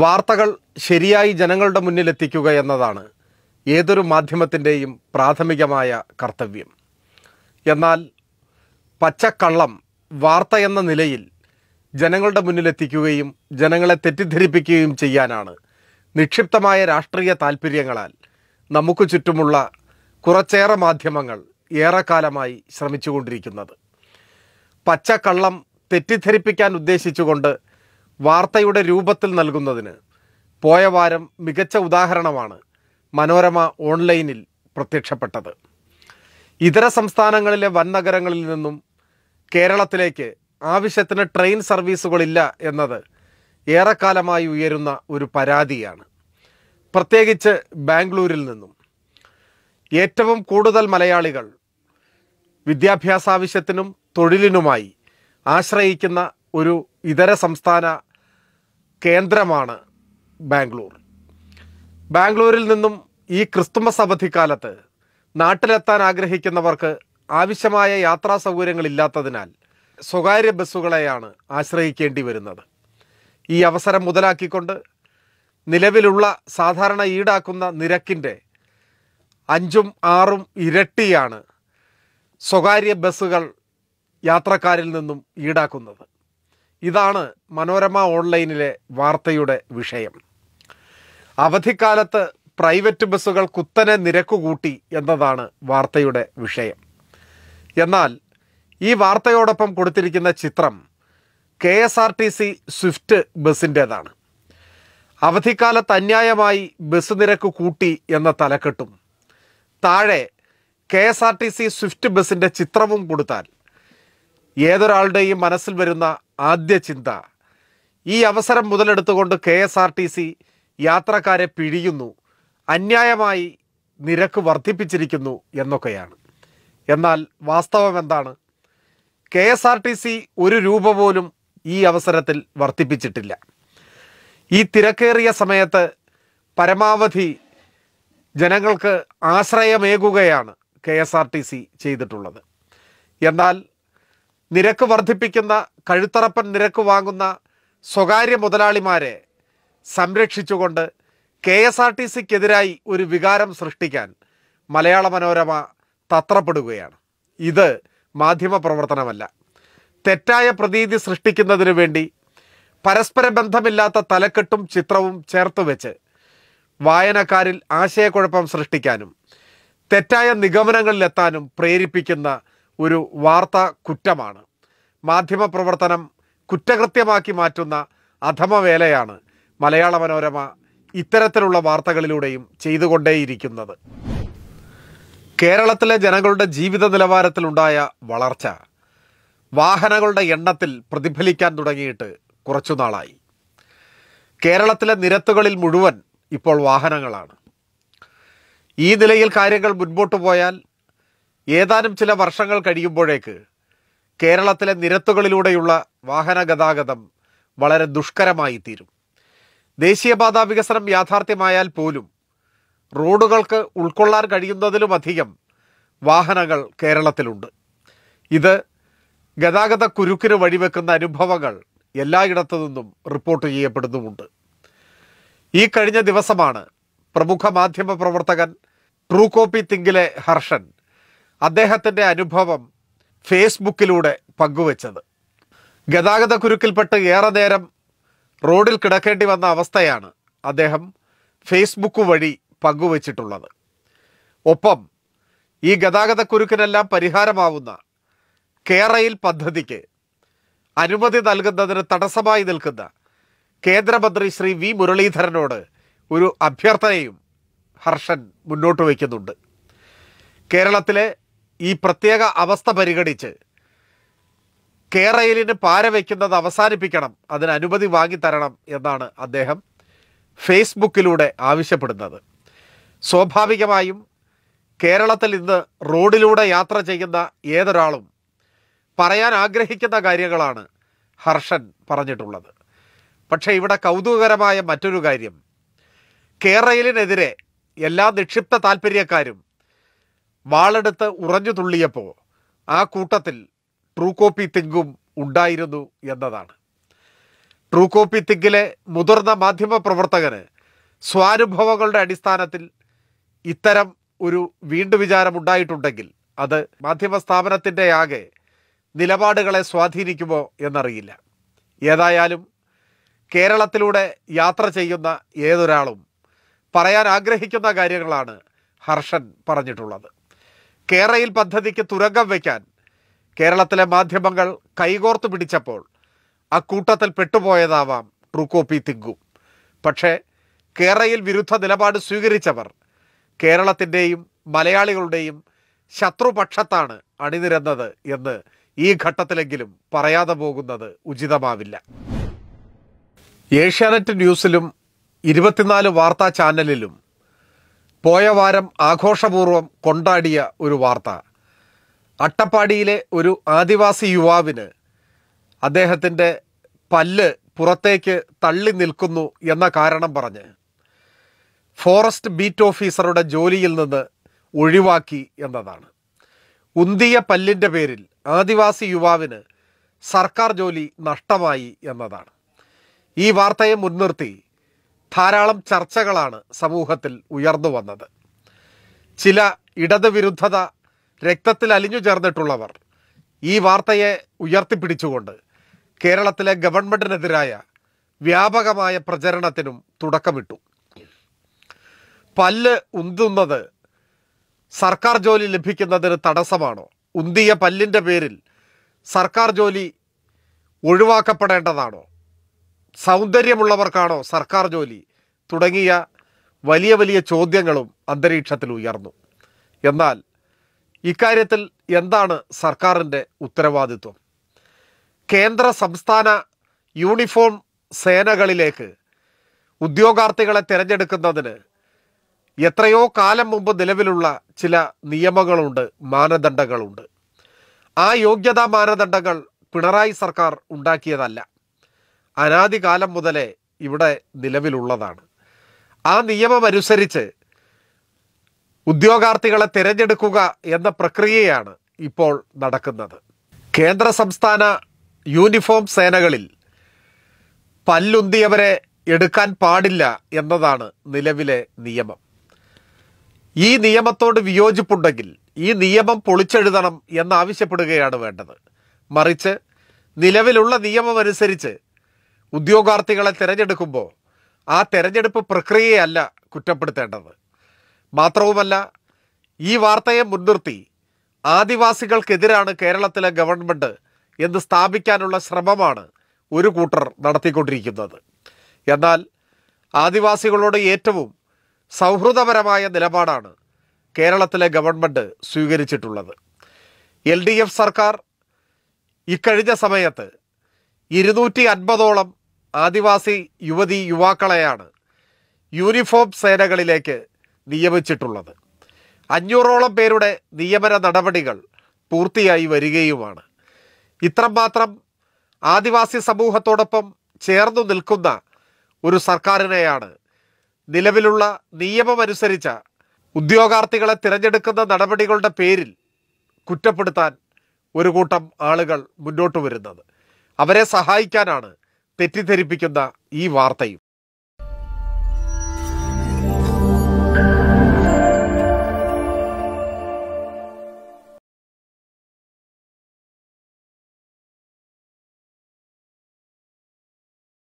വാർത്തകൾ ശരിയായി ജനങ്ങളുടെ മുന്നിലെത്തിക്കുക എന്നതാണ് ഏതൊരു മാധ്യമത്തിൻ്റെയും പ്രാഥമികമായ കർത്തവ്യം എന്നാൽ പച്ചക്കള്ളം വാർത്ത എന്ന നിലയിൽ ജനങ്ങളുടെ മുന്നിലെത്തിക്കുകയും ജനങ്ങളെ തെറ്റിദ്ധരിപ്പിക്കുകയും ചെയ്യാനാണ് നിക്ഷിപ്തമായ രാഷ്ട്രീയ താൽപ്പര്യങ്ങളാൽ നമുക്ക് ചുറ്റുമുള്ള കുറച്ചേറെ മാധ്യമങ്ങൾ ഏറെക്കാലമായി ശ്രമിച്ചുകൊണ്ടിരിക്കുന്നത് പച്ചക്കള്ളം തെറ്റിദ്ധരിപ്പിക്കാൻ ഉദ്ദേശിച്ചുകൊണ്ട് വാർത്തയുടെ രൂപത്തിൽ നൽകുന്നതിന് പോയ വാരം മികച്ച ഉദാഹരണമാണ് മനോരമ ഓൺലൈനിൽ പ്രത്യക്ഷപ്പെട്ടത് ഇതര സംസ്ഥാനങ്ങളിലെ നഗരങ്ങളിൽ നിന്നും കേരളത്തിലേക്ക് ആവശ്യത്തിന് ട്രെയിൻ സർവീസുകളില്ല എന്നത് ഏറെക്കാലമായി ഉയരുന്ന ഒരു പരാതിയാണ് പ്രത്യേകിച്ച് ബാംഗ്ലൂരിൽ നിന്നും ഏറ്റവും കൂടുതൽ മലയാളികൾ വിദ്യാഭ്യാസ ആവശ്യത്തിനും തൊഴിലിനുമായി ആശ്രയിക്കുന്ന ഒരു ഇതര സംസ്ഥാന കേന്ദ്രമാണ് ബാംഗ്ലൂർ ബാംഗ്ലൂരിൽ നിന്നും ഈ ക്രിസ്തുമസ് അവധിക്കാലത്ത് നാട്ടിലെത്താൻ ആഗ്രഹിക്കുന്നവർക്ക് ആവശ്യമായ യാത്രാ സൗകര്യങ്ങളില്ലാത്തതിനാൽ സ്വകാര്യ ബസ്സുകളെയാണ് ആശ്രയിക്കേണ്ടി വരുന്നത് ഈ അവസരം മുതലാക്കിക്കൊണ്ട് നിലവിലുള്ള സാധാരണ ഈടാക്കുന്ന നിരക്കിൻ്റെ അഞ്ചും ആറും ഇരട്ടിയാണ് സ്വകാര്യ ബസ്സുകൾ യാത്രക്കാരിൽ നിന്നും ഈടാക്കുന്നത് ഇതാണ് മനോരമ ഓൺലൈനിലെ വാർത്തയുടെ വിഷയം അവധിക്കാലത്ത് പ്രൈവറ്റ് ബസ്സുകൾ കുത്തനെ നിരക്ക് കൂട്ടി എന്നതാണ് വാർത്തയുടെ വിഷയം എന്നാൽ ഈ വാർത്തയോടൊപ്പം കൊടുത്തിരിക്കുന്ന ചിത്രം K S R T C Swift ബസ്സിൻ്റേതാണ് അവധിക്കാലത്ത് അന്യായമായി ബസ് നിരക്ക് കൂട്ടി എന്ന തലക്കെട്ടും താഴെ K S R T C Swift ബസ്സിൻ്റെ ചിത്രവും കൊടുത്താൽ ഏതൊരാളുടെയും മനസ്സിൽ വരുന്ന ആദ്യ ചിന്ത ഈ അവസരം മുതലെടുത്തുകൊണ്ട് K S R T C യാത്രക്കാരെ പിഴിയുന്നു അന്യായമായി നിരക്ക് വർദ്ധിപ്പിച്ചിരിക്കുന്നു എന്നൊക്കെയാണ് എന്നാൽ വാസ്തവം എന്താണ് K S R T C ഒരു രൂപ പോലും ഈ അവസരത്തിൽ വർദ്ധിപ്പിച്ചിട്ടില്ല ഈ തിരക്കേറിയ സമയത്ത് പരമാവധി ജനങ്ങൾക്ക് ആശ്രയമേകുകയാണ് K S R T C ചെയ്തിട്ടുള്ളത് എന്നാൽ നിരക്ക് വർദ്ധിപ്പിക്കുന്ന കഴുത്തറപ്പൻ നിരക്ക് വാങ്ങുന്ന സ്വകാര്യ മുതലാളിമാരെ സംരക്ഷിച്ചുകൊണ്ട് കെ എസ് ആർ ടി സിക്കെതിരായി ഒരു വികാരം സൃഷ്ടിക്കാൻ മലയാള മനോരമ തത്രപ്പെടുകയാണ് ഇത് മാധ്യമപ്രവർത്തനമല്ല തെറ്റായ പ്രതീതി സൃഷ്ടിക്കുന്നതിനു വേണ്ടി പരസ്പര ബന്ധമില്ലാത്ത തലക്കെട്ടും ചിത്രവും ചേർത്ത് വെച്ച് വായനക്കാരിൽ ആശയക്കുഴപ്പം സൃഷ്ടിക്കാനും തെറ്റായ നിഗമനങ്ങളിലെത്താനും പ്രേരിപ്പിക്കുന്ന ഒരു വാർത്താ കുറ്റമാണ് മാധ്യമപ്രവർത്തനം കുറ്റകൃത്യമാക്കി മാറ്റുന്ന അധമവേലയാണ് മലയാള മനോരമ ഇത്തരത്തിലുള്ള വാർത്തകളിലൂടെയും ചെയ്തുകൊണ്ടേയിരിക്കുന്നത് കേരളത്തിലെ ജനങ്ങളുടെ ജീവിത നിലവാരത്തിലുണ്ടായ വളർച്ച വാഹനങ്ങളുടെ എണ്ണത്തിൽ പ്രതിഫലിക്കാൻ തുടങ്ങിയിട്ട് കുറച്ചു നാളായി കേരളത്തിലെ നിരത്തുകളിൽ മുഴുവൻ ഇപ്പോൾ വാഹനങ്ങളാണ് ഈ നിലയിൽ കാര്യങ്ങൾ മുൻപോട്ട് പോയാൽ ഏതാനും ചില വർഷങ്ങൾ കഴിയുമ്പോഴേക്ക് കേരളത്തിലെ നിരത്തുകളിലൂടെയുള്ള വാഹന ഗതാഗതം വളരെ ദുഷ്കരമായി തീരും ദേശീയപാത വികസനം യാഥാർത്ഥ്യമായാൽ പോലും റോഡുകൾക്ക് ഉൾക്കൊള്ളാൻ കഴിയുന്നതിലുമധികം വാഹനങ്ങൾ കേരളത്തിലുണ്ട് ഇത് ഗതാഗത കുരുക്കിന് വഴിവെക്കുന്ന അനുഭവങ്ങൾ എല്ലായിടത്തു നിന്നും റിപ്പോർട്ട് ചെയ്യപ്പെടുന്നുമുണ്ട് ഈ കഴിഞ്ഞ ദിവസമാണ് പ്രമുഖ മാധ്യമ പ്രവർത്തകൻ ട്രൂ കോപ്പി തിങ്കിലെ ഹർഷൻ അദ്ദേഹത്തിൻ്റെ അനുഭവം ഫേസ്ബുക്കിലൂടെ പങ്കുവച്ചത് ഗതാഗത കുരുക്കിൽപ്പെട്ട് ഏറെ നേരം റോഡിൽ കിടക്കേണ്ടി വന്ന അവസ്ഥയാണ് അദ്ദേഹം ഫേസ്ബുക്ക് വഴി പങ്കുവച്ചിട്ടുള്ളത് ഒപ്പം ഈ ഗതാഗത കുരുക്കിനെല്ലാം പരിഹാരമാവുന്ന കേരയിൽ പദ്ധതിക്ക് അനുമതി നൽകുന്നതിന് തടസ്സമായി നിൽക്കുന്ന കേന്ദ്രമന്ത്രി ശ്രീ വി മുരളീധരനോട് ഒരു അഭ്യർത്ഥനയും ഹർഷൻ മുന്നോട്ട് വയ്ക്കുന്നുണ്ട് കേരളത്തിലെ ഈ പ്രത്യേക അവസ്ഥ പരിഗണിച്ച് കേരയിലിന് പാര വയ്ക്കുന്നത് അവസാനിപ്പിക്കണം അതിന് അനുമതി വാങ്ങിത്തരണം എന്നാണ് അദ്ദേഹം ഫേസ്ബുക്കിലൂടെ ആവശ്യപ്പെടുന്നത് സ്വാഭാവികമായും കേരളത്തിൽ ഇന്ന് റോഡിലൂടെ യാത്ര ചെയ്യുന്ന ഏതൊരാളും പറയാൻ ആഗ്രഹിക്കുന്ന കാര്യങ്ങളാണ് ഹർഷൻ പറഞ്ഞിട്ടുള്ളത് പക്ഷേ ഇവിടെ കൗതുകകരമായ മറ്റൊരു കാര്യം കേരളയിലിനെതിരെ എല്ലാ നിക്ഷിപ്ത താല്പര്യക്കാരും വാളെടുത്ത് ഉറഞ്ഞു തുള്ളിയപ്പോൾ ആ കൂട്ടത്തിൽ ട്രൂകോപ്പി തിങ്കും ഉണ്ടായിരുന്നു എന്നതാണ് ട്രൂകോപ്പി തിങ്കിലെ മുതിർന്ന മാധ്യമ പ്രവർത്തകന് സ്വാനുഭവങ്ങളുടെ അടിസ്ഥാനത്തിൽ ഇത്തരം ഒരു വീണ്ടു വിചാരമുണ്ടായിട്ടുണ്ടെങ്കിൽ അത് മാധ്യമ സ്ഥാപനത്തിൻ്റെ ആകെ നിലപാടുകളെ സ്വാധീനിക്കുമോ എന്നറിയില്ല ഏതായാലും കേരളത്തിലൂടെ യാത്ര ചെയ്യുന്ന ഏതൊരാളും പറയാൻ ആഗ്രഹിക്കുന്ന കാര്യങ്ങളാണ് ഹർഷൻ പറഞ്ഞിട്ടുള്ളത് കേരയിൽ പദ്ധതിക്ക് തുരങ്കം വയ്ക്കാൻ കേരളത്തിലെ മാധ്യമങ്ങൾ കൈകോർത്തു പിടിച്ചപ്പോൾ അക്കൂട്ടത്തിൽ പെട്ടുപോയതാവാം ട്രൂകോപ്പി തിങ്കു പക്ഷേ കേരയിൽ വിരുദ്ധ നിലപാട് സ്വീകരിച്ചവർ കേരളത്തിൻ്റെയും മലയാളികളുടെയും ശത്രുപക്ഷത്താണ് അണിനിരന്നത് എന്ന് ഈ ഘട്ടത്തിലെങ്കിലും പറയാതെ പോകുന്നത് ഉചിതമാവില്ല ഏഷ്യാനെറ്റ് ന്യൂസിലും ഇരുപത്തിനാല് വാർത്താ ചാനലിലും പോയ വാരം ആഘോഷപൂർവ്വം കൊണ്ടാടിയ ഒരു വാർത്ത അട്ടപ്പാടിയിലെ ഒരു ആദിവാസി യുവാവിന് അദ്ദേഹത്തിൻ്റെ പല്ല് പുറത്തേക്ക് തള്ളി നിൽക്കുന്നു എന്ന കാരണം പറഞ്ഞ് ഫോറസ്റ്റ് ബീറ്റ് ഓഫീസറുടെ ജോലിയിൽ നിന്ന് ഒഴിവാക്കി എന്നതാണ് ഉന്തിയ പല്ലിൻ്റെ പേരിൽ ആദിവാസി യുവാവിന് സർക്കാർ ജോലി നഷ്ടമായി എന്നതാണ് ഈ വാർത്തയെ മുൻനിർത്തി ധാരാളം ചർച്ചകളാണ് സമൂഹത്തിൽ ഉയർന്നു വന്നത് ചില ഇടതുവിരുദ്ധത രക്തത്തിൽ അലിഞ്ഞു ചേർന്നിട്ടുള്ളവർ ഈ വാർത്തയെ ഉയർത്തിപ്പിടിച്ചുകൊണ്ട് കേരളത്തിലെ ഗവൺമെൻറ്റിനെതിരായ വ്യാപകമായ പ്രചരണത്തിനും തുടക്കമിട്ടു പല്ല് ഉന്തുന്നത് സർക്കാർ ജോലി ലഭിക്കുന്നതിന് തടസ്സമാണോ ഉന്തിയ പല്ലിൻ്റെ പേരിൽ സർക്കാർ ജോലി ഒഴിവാക്കപ്പെടേണ്ടതാണോ സൗന്ദര്യമുള്ളവർക്കാണോ സർക്കാർ ജോലി തുടങ്ങിയ വലിയ വലിയ ചോദ്യങ്ങളും അന്തരീക്ഷത്തിൽ ഉയർന്നു എന്നാൽ ഇക്കാര്യത്തിൽ എന്താണ് സർക്കാരിൻ്റെ ഉത്തരവാദിത്വം കേന്ദ്ര സംസ്ഥാന യൂണിഫോം സേനകളിലേക്ക് ഉദ്യോഗാർത്ഥികളെ തിരഞ്ഞെടുക്കുന്നതിന് എത്രയോ കാലം മുമ്പ് നിലവിലുള്ള ചില നിയമങ്ങളുണ്ട് മാനദണ്ഡങ്ങളുണ്ട് ആ യോഗ്യതാ മാനദണ്ഡങ്ങൾ പിണറായി സർക്കാർ ഉണ്ടാക്കിയതല്ല അനാദികാലം മുതലേ ഇവിടെ നിലവിലുള്ളതാണ് ആ നിയമമനുസരിച്ച് ഉദ്യോഗാർത്ഥികളെ തിരഞ്ഞെടുക്കുക എന്ന പ്രക്രിയയാണ് ഇപ്പോൾ നടക്കുന്നത് കേന്ദ്ര സംസ്ഥാന യൂണിഫോം സേനകളിൽ പല്ലുന്തിയവരെ എടുക്കാൻ പാടില്ല എന്നതാണ് നിലവിലെ നിയമം ഈ നിയമത്തോട് വിയോജിപ്പുണ്ടെങ്കിൽ ഈ നിയമം പൊളിച്ചെഴുതണം എന്നാവശ്യപ്പെടുകയാണ് വേണ്ടത് മറിച്ച് നിലവിലുള്ള നിയമമനുസരിച്ച് ഉദ്യോഗാർത്ഥികളെ തിരഞ്ഞെടുക്കുമ്പോൾ ആ തിരഞ്ഞെടുപ്പ് പ്രക്രിയയല്ല കുറ്റപ്പെടുത്തേണ്ടത് മാത്രവുമല്ല ഈ വാർത്തയെ മുൻനിർത്തി ആദിവാസികൾക്കെതിരാണ് കേരളത്തിലെ ഗവൺമെൻറ് എന്ന് സ്ഥാപിക്കാനുള്ള ശ്രമമാണ് ഒരു കൂട്ടർ നടത്തിക്കൊണ്ടിരിക്കുന്നത് എന്നാൽ ആദിവാസികളോട് ഏറ്റവും സൗഹൃദപരമായ നിലപാടാണ് കേരളത്തിലെ ഗവൺമെൻറ് സ്വീകരിച്ചിട്ടുള്ളത് എൽ ഡി എഫ് സർക്കാർ ഇക്കഴിഞ്ഞ സമയത്ത് ഇരുന്നൂറ്റി അൻപതോളം ആദിവാസി യുവതി യുവാക്കളെയാണ് യൂണിഫോം സേനകളിലേക്ക് നിയമിച്ചിട്ടുള്ളത് അഞ്ഞൂറോളം പേരുടെ നിയമന നടപടികൾ പൂർത്തിയായി വരികയുമാണ് ഇത്രമാത്രം ആദിവാസി സമൂഹത്തോടൊപ്പം ചേർന്നു നിൽക്കുന്ന ഒരു സർക്കാരിനെയാണ് നിലവിലുള്ള നിയമമനുസരിച്ച ഉദ്യോഗാർത്ഥികളെ തിരഞ്ഞെടുക്കുന്ന നടപടികളുടെ പേരിൽ കുറ്റപ്പെടുത്താൻ ഒരു കൂട്ടം ആളുകൾ മുന്നോട്ട് വരുന്നത് അവരെ സഹായിക്കാനാണ് തെറ്റിദ്ധരിപ്പിക്കുന്ന ഈ വാർത്തയും